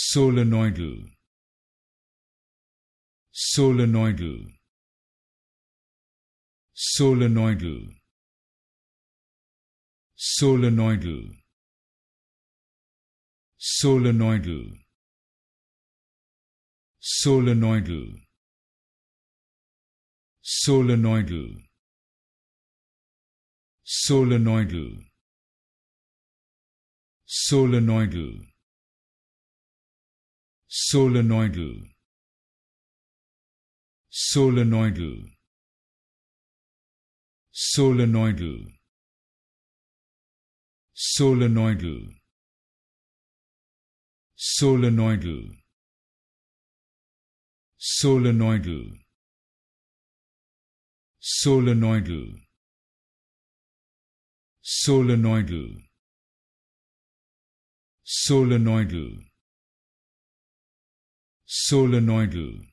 solenoidal solenoidal solenoidal solenoidal solenoidal solenoidal solenoidal solenoidal solenoidal solenoidal solenoidal solenoidal solenoidal solenoidal solenoidal solenoidal solenoidal solenoidal solenoidal